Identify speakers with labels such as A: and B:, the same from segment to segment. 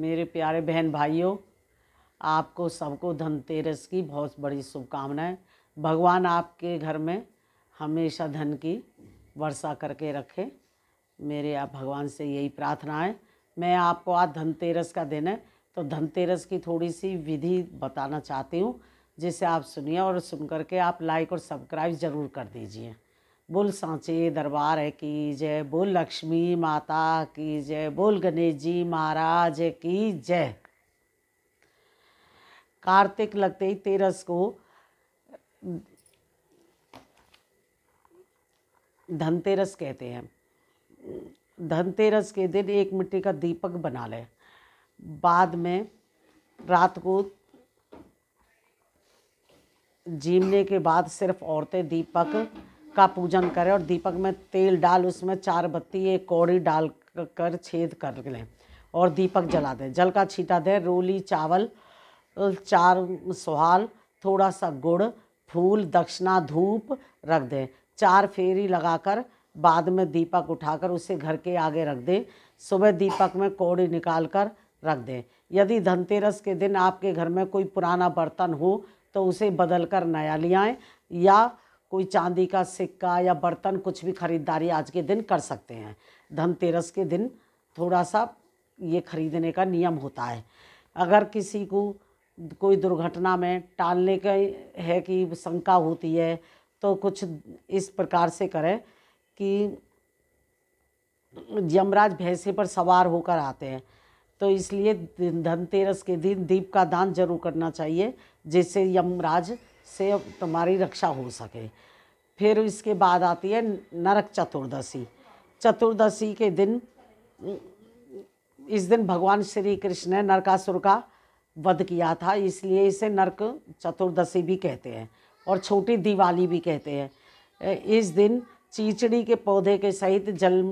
A: मेरे प्यारे बहन भाइयों आपको सबको धनतेरस की बहुत बड़ी शुभकामनाएं भगवान आपके घर में हमेशा धन की वर्षा करके रखे मेरे आप भगवान से यही प्रार्थना है मैं आपको आज धनतेरस का दिन है तो धनतेरस की थोड़ी सी विधि बताना चाहती हूँ जिसे आप सुनिए और सुन करके आप लाइक और सब्सक्राइब ज़रूर कर दीजिए बोल सांचे दरबार की जय बोल लक्ष्मी माता की जय बोल गणेश जी महाराज की जय कार्तिक लगते ही तेरस को धनतेरस कहते हैं धनतेरस के दिन एक मिट्टी का दीपक बना लें बाद में रात को जीमने के बाद सिर्फ औरतें दीपक का पूजन करें और दीपक में तेल डाल उसमें चार बत्ती एक कौड़ी डाल कर छेद कर लें और दीपक जला दें जल का छीटा दें रोली चावल चार सुहाल थोड़ा सा गुड़ फूल दक्षिणा धूप रख दें चार फेरी लगाकर बाद में दीपक उठाकर उसे घर के आगे रख दें सुबह दीपक में कौड़ी निकाल कर रख दें यदि धनतेरस के दिन आपके घर में कोई पुराना बर्तन हो तो उसे बदल कर नया ले आएँ या कोई चांदी का सिक्का या बर्तन कुछ भी खरीदारी आज के दिन कर सकते हैं धनतेरस के दिन थोड़ा सा ये खरीदने का नियम होता है अगर किसी को कोई दुर्घटना में टालने का है कि शंका होती है तो कुछ इस प्रकार से करें कि यमराज भैंसे पर सवार होकर आते हैं तो इसलिए धनतेरस के दिन दीप का दान जरूर करना चाहिए जिससे यमराज से तुम्हारी रक्षा हो सके फिर इसके बाद आती है नरक चतुर्दशी चतुर्दशी के दिन इस दिन भगवान श्री कृष्ण ने नरकासुर का वध किया था इसलिए इसे नरक चतुर्दशी भी कहते हैं और छोटी दिवाली भी कहते हैं इस दिन चीचड़ी के पौधे के सहित जल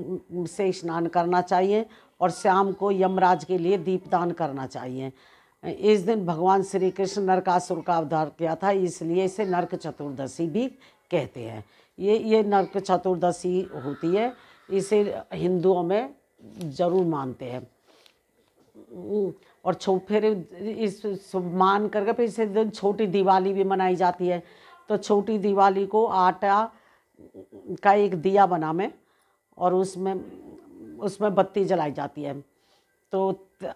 A: से स्नान करना चाहिए और शाम को यमराज के लिए दीपदान करना चाहिए इस दिन भगवान श्री कृष्ण नरकासुर का अवधार किया था इसलिए इसे नरक चतुर्दशी भी कहते हैं ये ये नरक चतुर्दशी होती है इसे हिंदुओं में जरूर मानते हैं और छो फिर इस मान करके फिर इसे दिन छोटी दिवाली भी मनाई जाती है तो छोटी दिवाली को आटा का एक दिया बना में और उसमें उसमें बत्ती जलाई जाती है तो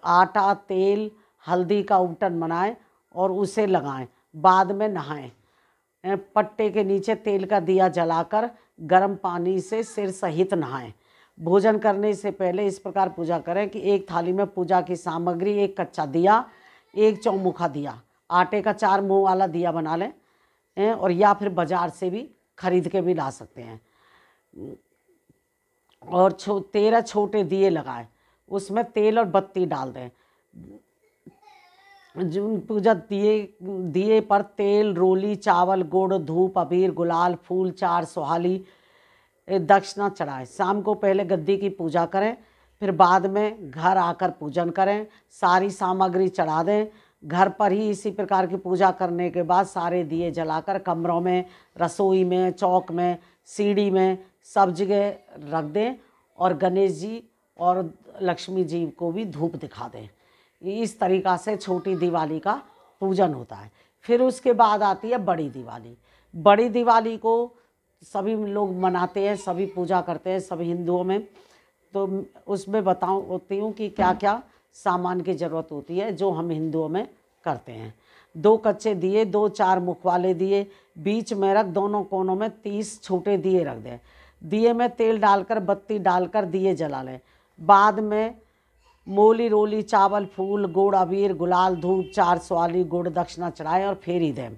A: आटा तेल हल्दी का उपटन बनाएं और उसे लगाएं बाद में नहाएं पट्टे के नीचे तेल का दिया जलाकर गर्म पानी से सिर सहित नहाएं भोजन करने से पहले इस प्रकार पूजा करें कि एक थाली में पूजा की सामग्री एक कच्चा दिया एक चौमुखा दिया आटे का चार मुंह वाला दिया बना लें और या फिर बाज़ार से भी खरीद के भी ला सकते हैं और छो तेरह छोटे दिए लगाएं उसमें तेल और बत्ती डाल दें पूजा दिए दिए पर तेल रोली चावल गुड़ धूप अबीर गुलाल फूल चार सुहाली दक्षिणा चढ़ाएं शाम को पहले गद्दी की पूजा करें फिर बाद में घर आकर पूजन करें सारी सामग्री चढ़ा दें घर पर ही इसी प्रकार की पूजा करने के बाद सारे दिए जलाकर कमरों में रसोई में चौक में सीढ़ी में सब जगह रख दें और गणेश जी और लक्ष्मी जी को भी धूप दिखा दें इस तरीक़ा से छोटी दिवाली का पूजन होता है फिर उसके बाद आती है बड़ी दिवाली बड़ी दिवाली को सभी लोग मनाते हैं सभी पूजा करते हैं सभी हिंदुओं में तो उसमें बताऊँ होती हूँ कि क्या क्या सामान की ज़रूरत होती है जो हम हिंदुओं में करते हैं दो कच्चे दिए दो चार मुख वाले दिए बीच में रख दोनों कोनों में तीस छोटे दिए रख दें दिए में तेल डालकर बत्ती डालकर दिए जला लें बाद में मोली रोली चावल फूल गुड़ अबीर गुलाल धूप चार सवाली गुड़ दक्षिणा चढ़ाएं और फेरी दें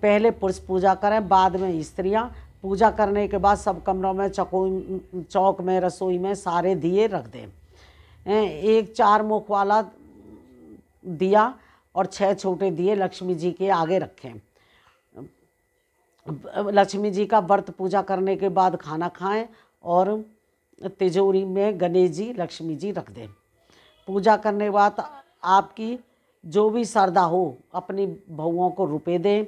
A: पहले पुरुष पूजा करें बाद में स्त्रियां पूजा करने के बाद सब कमरों में चको चौक में रसोई में सारे दिए रख दें एक चार मुख वाला दिया और छह छोटे दिए लक्ष्मी जी के आगे रखें लक्ष्मी जी का व्रत पूजा करने के बाद खाना खाएं और तिजोरी में गणेश जी लक्ष्मी जी रख दें पूजा करने के बाद आपकी जो भी श्रद्धा हो अपनी बहुओं को रुपए दें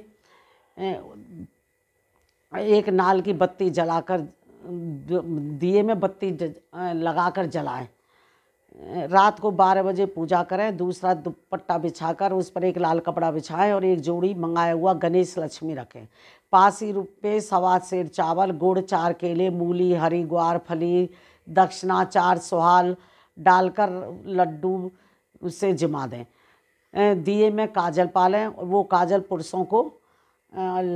A: एक नाल की बत्ती जलाकर दिए में बत्ती लगाकर जलाएं रात को बारह बजे पूजा करें दूसरा दुपट्टा बिछाकर उस पर एक लाल कपड़ा बिछाएं और एक जोड़ी मंगाया हुआ गणेश लक्ष्मी रखें पास ही रुपये सवा सेर चावल गुड़ चार केले मूली हरी ग्वार फली दक्षिणा चार सुहाल डालकर लड्डू उसे जमा दें दिए में काजल पालें और वो काजल पुरुषों को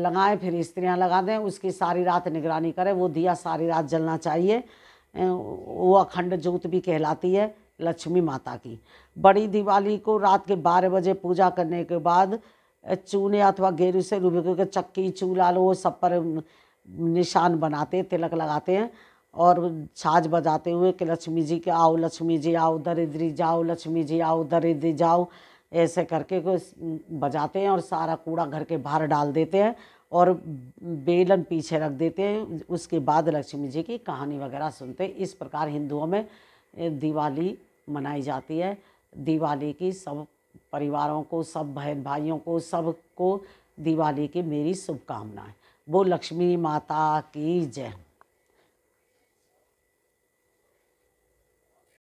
A: लगाएं फिर स्त्रियां लगा दें उसकी सारी रात निगरानी करें वो दिया सारी रात जलना चाहिए वो अखंड जोत भी कहलाती है लक्ष्मी माता की बड़ी दिवाली को रात के बारह बजे पूजा करने के बाद चूने अथवा गेरू से रूबी के चक्की चूला लो सब पर निशान बनाते तिलक लगाते हैं और छाछ बजाते हुए कि लक्ष्मी जी के आओ लक्ष्मी जी आओ दरिद्री जाओ लक्ष्मी जी आओ दरिद्री जाओ ऐसे करके को बजाते हैं और सारा कूड़ा घर के बाहर डाल देते हैं और बेलन पीछे रख देते हैं उसके बाद लक्ष्मी जी की कहानी वगैरह सुनते हैं इस प्रकार हिंदुओं में दिवाली मनाई जाती है दिवाली की सब परिवारों को सब बहन भाइयों को सबको दिवाली की मेरी शुभकामनाएं वो लक्ष्मी माता की जय